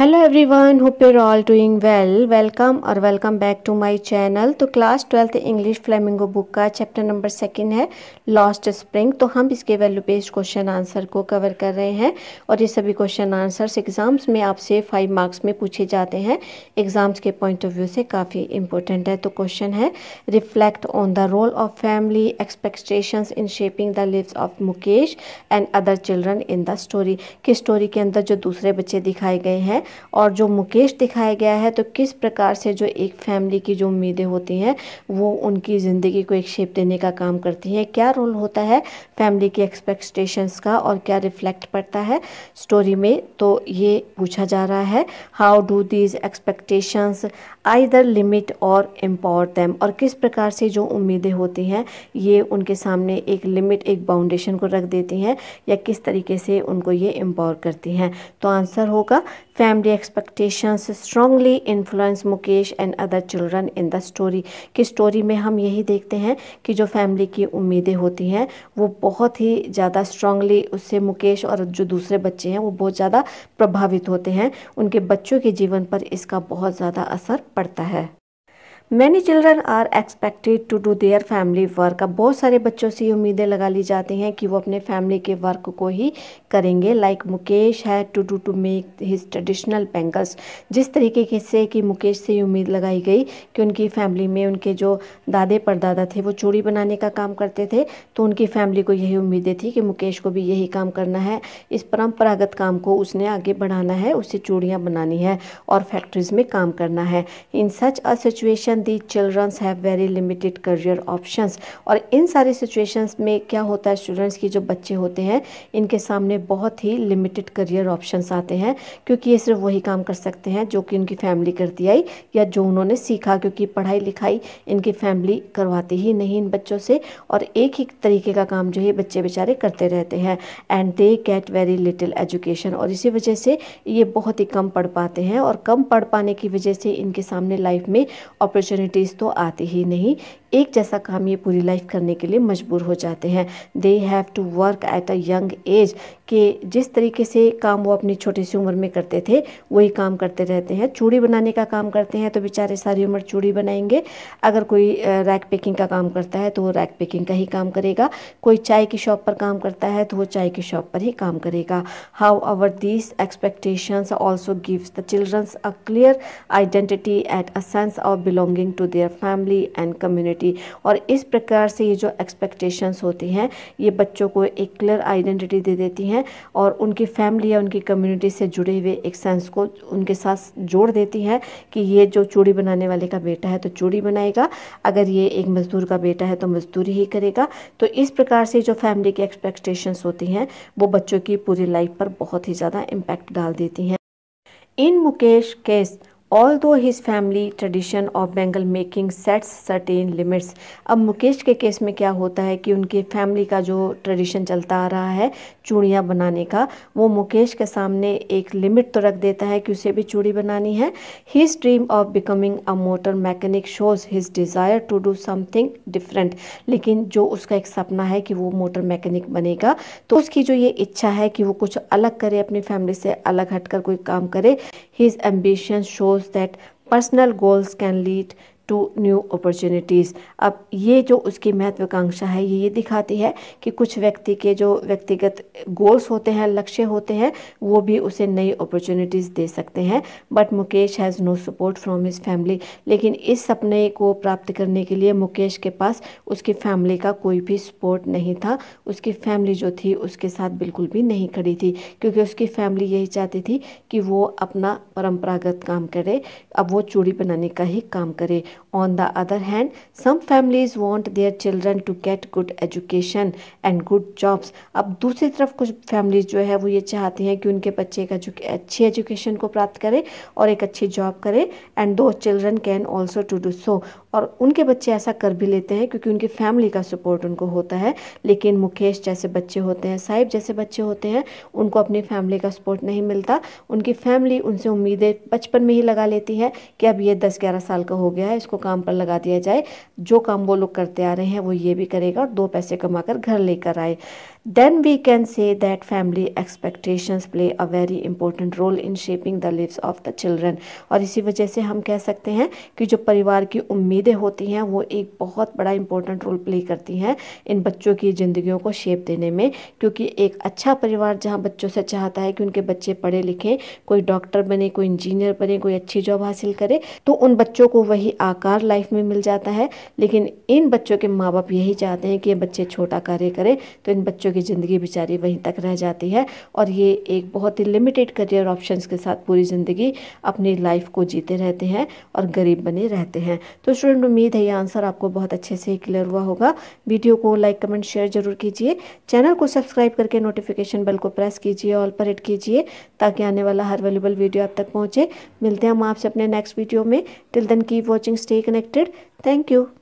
Hello everyone hope you're all doing well welcome और welcome back to my channel तो class twelfth English Flamingo book का chapter number second है lost spring तो हम इसके value based question answer को cover कर रहे हैं और ये सभी क्वेश्चन आंसर्स एग्ज़ाम्स में आपसे फाइव मार्क्स में पूछे जाते हैं एग्ज़ाम्स के पॉइंट ऑफ व्यू से काफ़ी इंपॉर्टेंट है तो क्वेश्चन है reflect on the role of family expectation in shaping the lives of Mukesh and other children in the story किस स्टोरी के अंदर जो दूसरे बच्चे दिखाए गए हैं और जो मुकेश दिखाया गया है तो किस प्रकार से जो एक फैमिली की जो उम्मीदें होती हैं वो उनकी ज़िंदगी को एक शेप देने का काम करती हैं क्या रोल होता है फैमिली की एक्सपेक्टेशंस का और क्या रिफ्लेक्ट पड़ता है स्टोरी में तो ये पूछा जा रहा है हाउ डू दीज एक्सपेक्टेशंस दर लिमिट और एम्पावर दैम और किस प्रकार से जो उम्मीदें होती हैं ये उनके सामने एक लिमिट एक बाउंडेशन को रख देती हैं या किस तरीके से उनको ये एम्पावर करती हैं तो आंसर होगा family expectations strongly influence Mukesh and other children in the story कि स्टोरी में हम यही देखते हैं कि जो फैमिली की उम्मीदें होती हैं वो बहुत ही ज़्यादा स्ट्रांगली उससे मुकेश और जो दूसरे बच्चे हैं वो बहुत ज़्यादा प्रभावित होते हैं उनके बच्चों के जीवन पर इसका बहुत ज़्यादा असर पड़ता है many children are expected to do their family work अब बहुत सारे बच्चों से ये उम्मीदें लगा ली जाती हैं कि वो अपने फैमिली के वर्क को ही करेंगे लाइक like मुकेश है to do to make his traditional bangles जिस तरीके के से कि मुकेश से ये उम्मीद लगाई गई कि उनकी फैमिली में उनके जो दादे परदादा थे वो चूड़ी बनाने का काम करते थे तो उनकी फैमिली को यही उम्मीदें थी कि मुकेश को भी यही काम करना है इस परम्परागत काम को उसने आगे बढ़ाना है उसे चूड़ियाँ बनानी है और फैक्ट्रीज़ में काम करना है in such a situation the childrens have very limited career options और इन सारी सिचुएशंस में क्या होता है स्टूडेंट्स की जो बच्चे होते हैं इनके सामने बहुत ही लिमिटेड करियर ऑप्शंस आते हैं क्योंकि ये सिर्फ वही काम कर सकते हैं जो कि उनकी फैमिली करती आई या जो उन्होंने सीखा क्योंकि पढ़ाई लिखाई इनकी फैमिली करवाती ही नहीं इन बच्चों से और एक ही तरीके का काम जो है बच्चे बेचारे करते रहते हैं and they get very little education और इसी वजह से ये बहुत ही कम पढ़ पाते हैं और कम पढ़ पाने की वजह से इनके सामने लाइफ में अपॉर्चुनिटी अपॉर्चुनिटीज़ तो आती ही नहीं एक जैसा काम ये पूरी लाइफ करने के लिए मजबूर हो जाते हैं they have to work at a young age कि जिस तरीके से काम वो अपनी छोटी सी उम्र में करते थे वही काम करते रहते हैं चूड़ी बनाने का काम करते हैं तो बेचारे सारी उम्र चूड़ी बनाएंगे अगर कोई रैक पैकिंग का काम करता है तो वो रैक पैकिंग का ही काम करेगा कोई चाय की शॉप पर काम करता है तो वो चाय की शॉप पर ही काम करेगा how our these expectations also gives the childrens a clear identity at a sense of belonging belonging to their family and community और इस प्रकार से ये जो एक्सपेक्टेशंस होती हैं ये बच्चों को एक क्लियर आइडेंटिटी दे देती हैं और उनकी फैमिली या उनकी कम्युनिटी से जुड़े हुए एक सेंस को उनके साथ जोड़ देती हैं कि ये जो चूड़ी बनाने वाले का बेटा है तो चूड़ी बनाएगा अगर ये एक मज़दूर का बेटा है तो मज़दूरी ही करेगा तो इस प्रकार से जो फैमिली की एक्सपेक्टेशंस होती हैं वो बच्चों की पूरी लाइफ पर बहुत ही ज़्यादा इम्पैक्ट डाल देती हैं in Mukesh case although his family tradition of bangle making sets certain limits अब मुकेश के केस में क्या होता है कि उनके फैमिली का जो ट्रेडिशन चलता आ रहा है चूड़ियाँ बनाने का वो मुकेश के सामने एक लिमिट तो रख देता है कि उसे भी चूड़ी बनानी है his dream of becoming a motor mechanic shows his desire to do something different लेकिन जो उसका एक सपना है कि वो मोटर मैकेनिक बनेगा तो उसकी जो ये इच्छा है कि वो कुछ अलग करे अपनी फैमिली से अलग हट कर कोई काम करे his ambition shows that personal goals can lead to new opportunities अब ये जो उसकी महत्वाकांक्षा है ये ये दिखाती है कि कुछ व्यक्ति के जो व्यक्तिगत गोल्स होते हैं लक्ष्य होते हैं वो भी उसे नई अपॉर्चुनिटीज़ दे सकते हैं but Mukesh has no support from his family लेकिन इस सपने को प्राप्त करने के लिए मुकेश के पास उसकी फैमिली का कोई भी सपोर्ट नहीं था उसकी फैमिली जो थी उसके साथ बिल्कुल भी नहीं खड़ी थी क्योंकि उसकी फैमिली यही चाहती थी कि वो अपना परंपरागत काम करे अब वो चूड़ी बनाने का ही काम करे On the other hand, some families want their children to get good education and good jobs. अब दूसरी तरफ कुछ फैमिलीज जो है वो ये चाहती हैं कि उनके बच्चे एक jo अच्छी एजुकेशन को प्राप्त करें और एक अच्छी जॉब करें एंड दो children can also to do so और उनके बच्चे ऐसा कर भी लेते हैं क्योंकि उनकी फैमिली का सपोर्ट उनको होता है लेकिन मुकेश जैसे बच्चे होते हैं साहिब जैसे बच्चे होते हैं उनको अपनी फैमिली का सपोर्ट नहीं मिलता उनकी फैमिली उनसे उम्मीदें बचपन में ही लगा लेती है कि अब ये दस ग्यारह साल का हो गया है इसको उसको काम पर लगा दिया जाए जो काम वो लोग करते आ रहे हैं वो ये भी करेगा और दो पैसे कमा कर घर लेकर आए then we can say that family expectations play a very important role in shaping the lives of the children और इसी वजह से हम कह सकते हैं कि जो परिवार की उम्मीदें होती हैं वो एक बहुत बड़ा इंपॉर्टेंट रोल प्ले करती हैं इन बच्चों की ज़िंदगियों को शेप देने में क्योंकि एक अच्छा परिवार जहाँ बच्चों से चाहता है कि उनके बच्चे पढ़े लिखें कोई डॉक्टर बने कोई इंजीनियर बने कोई अच्छी जॉब हासिल करे तो उन बच्चों को वही आकार लाइफ में मिल जाता है लेकिन इन बच्चों के माँ बाप यही चाहते हैं कि ये बच्चे छोटा कार्य करें तो इन बच्चों बच्चों की ज़िंदगी बेचारी वहीं तक रह जाती है और ये एक बहुत ही लिमिटेड करियर ऑप्शंस के साथ पूरी ज़िंदगी अपनी लाइफ को जीते रहते हैं और गरीब बने रहते हैं तो स्टूडेंट उम्मीद है ये आंसर आपको बहुत अच्छे से क्लियर हुआ होगा वीडियो को लाइक कमेंट शेयर जरूर कीजिए चैनल को सब्सक्राइब करके नोटिफिकेशन बेल को प्रेस कीजिए ऑल पर हिट कीजिए ताकि आने वाला हर वेलेबल वीडियो आप तक पहुँचे मिलते हैं हम आपसे अपने नेक्स्ट वीडियो में till then keep watching stay connected thank you